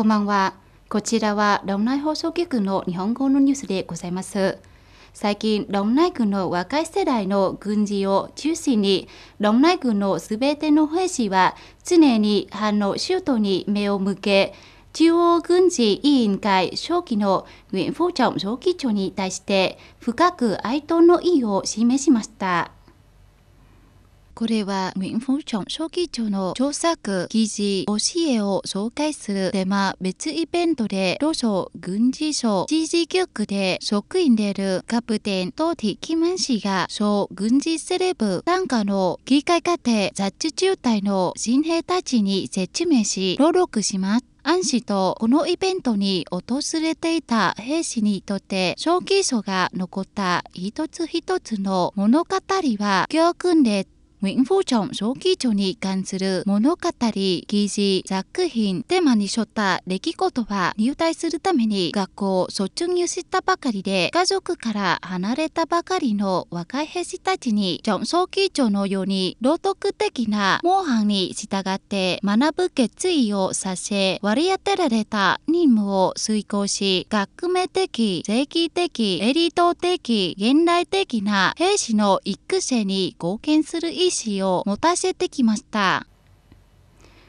こんばんは。こちらは、ロンナイ放送局の日本語のニュースでございます。最近、ロンナイ軍の若い世代の軍事を中心に、ロンナイ軍のすべての兵士は、常に反応シュートに目を向け、中央軍事委員会初期のウィン・フォーチョン書記長に対して、深く哀悼の意を示しました。これはウィン・フォンション書記長の著作、記事、教えを紹介するテーマ別イベントで、ロ省軍事省知事局で職員であるカプテントーティ・キムン氏が、省軍事セレブ参加の議会家庭雑誌中隊の新兵たちに説明し、朗読します。安氏とこのイベントに訪れていた兵士にとって小規書が残った一つ一つの物語は教訓でウィンフォーチャン、t r 長に関する物語記事作品テーマに沿った出来事は入隊するために学校を卒業したばかりで家族から離れたばかりの若い兵士たちにチョン小規長のように道徳的な模範に従って学ぶ決意をさせ割り当てられた任務を遂行し革命的正規的エリート的現代的な兵士の育成に貢献する意意思を持たせてきました。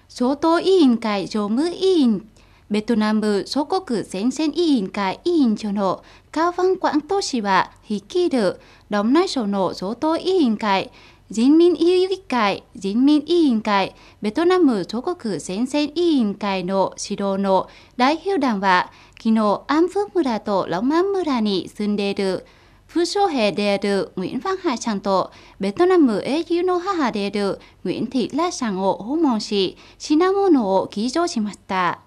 消党委員会常務委員、ベトナム祖国戦線委員会委員長のカファ川湾ント氏は率いるロムナイ省の総統委員会、人民委員会、人民委員会、ベトナム祖国戦線委員会の指導の代表団は、昨日、安福村とロマン村に住んでいる風将兵である nguyễn văn hải さんとベトナム英雄の母である nguyễn thị ラさんを訪問し、品物を寄贈しました。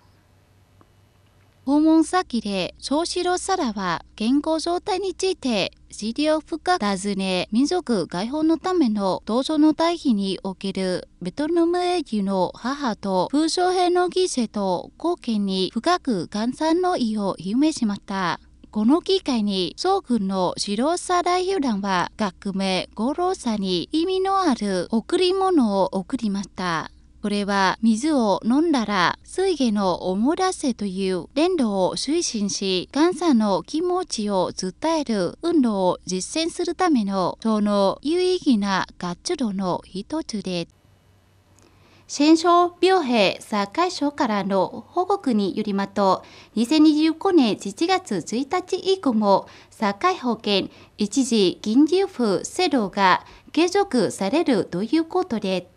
訪問先で長四郎サラは健康状態について治療深尋ね民族解放のための同場の対比におけるベトナム英雄の母と風将兵の犠牲と貢献に深く感謝の意を表明しました。この機会に、総軍の指導者代表団は、学名五郎さんに意味のある贈り物を贈りました。これは水を飲んだら水下の思もらせという連動を推進し、感謝の気持ちを伝える運動を実践するための、その有意義な活動の一つです。戦勝病兵社会省からの報告によりますと、2025年7月1日以降も、社会保険一時金融付制度が継続されるということで、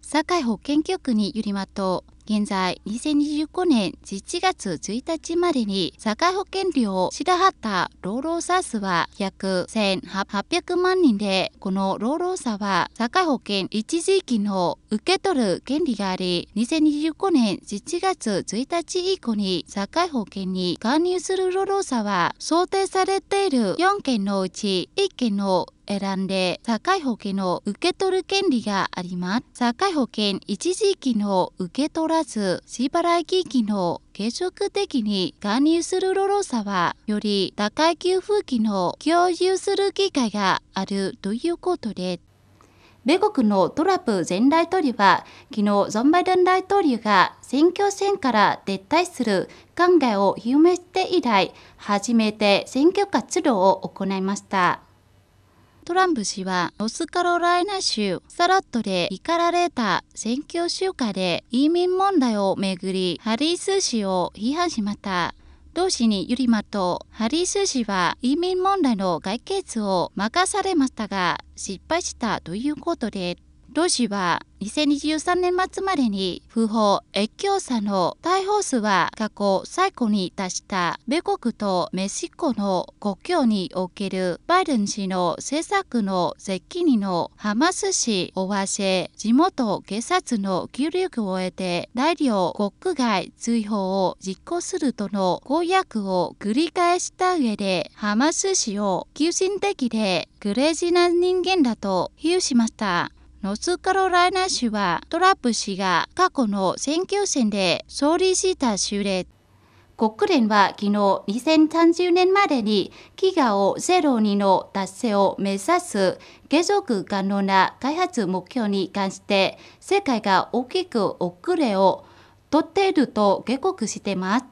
社会保険局によりますと、現在、2025年11月1日までに、社会保険料、をった労働者数は約1800万人で、この労働者は社会保険一時金を受け取る権利があり、2025年1月1日以降に社会保険に加入する労働者は、想定されている4件のうち1件の選んで、社会保険を受け取る権利があります。社会保険一時期の受け取らず、支払い期期の継続的に加入する労働者は、より高い給付金の共有する機会があるということで米国のトランプ前大統領は、昨日、ゾン・バイデン大統領が選挙戦から撤退する考えを表明して以来、初めて選挙活動を行いました。トランプ氏はノスカロライナ州サラットで怒られた選挙集会で移民問題をめぐりハリス氏を批判しました。同氏によりますと、ハリス氏は移民問題の解決を任されましたが、失敗したということです。ロシは2023年末までに不法越境者の逮捕数は過去最高に達した米国とメシコの国境におけるバイデン氏の政策の責任のハマス氏をわせ地元警察の協力を得て大量国外追放を実行するとの公約を繰り返した上でハマス氏を急進的でクレイジな人間だと比喩しました。ノースカロライナ州はトラップ氏が過去の選挙戦で勝利した州で、国連は昨日2030年までに企業ロにの達成を目指す継続可能な開発目標に関して世界が大きく遅れをとっていると警告しています。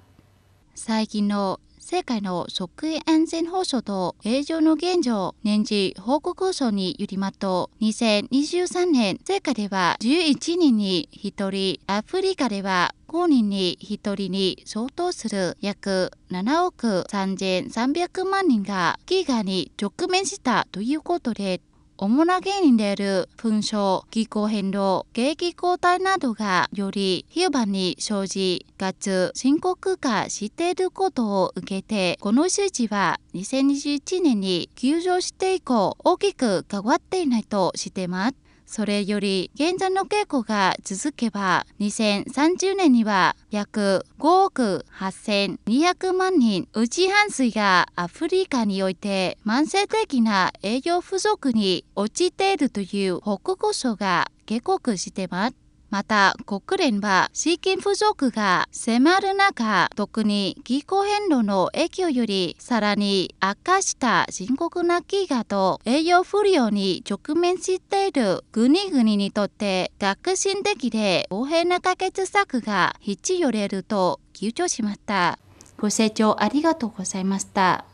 最近の世界の食員安全保障と営業の現状、年次報告書によりますと、2023年、世界では11人に1人、アフリカでは5人に1人に相当する約7億3300万人が飢餓に直面したということで、主な原因である紛争、気候変動、景気後退などがより頻繁に生じ、かつ深刻化していることを受けて、この数値は2021年に急上して以降大きく変わっていないとしています。それより現在の稽古が続けば2030年には約5億8200万人うち半数がアフリカにおいて慢性的な栄養不足に陥っているという報告書が下告してます。また国連は資金不足が迫る中特に気候変動の影響よりさらに悪化した深刻な飢餓と栄養不良に直面している国々にとって革新的で公平な解決策が必要であると強調しました。ご清聴ありがとうございました。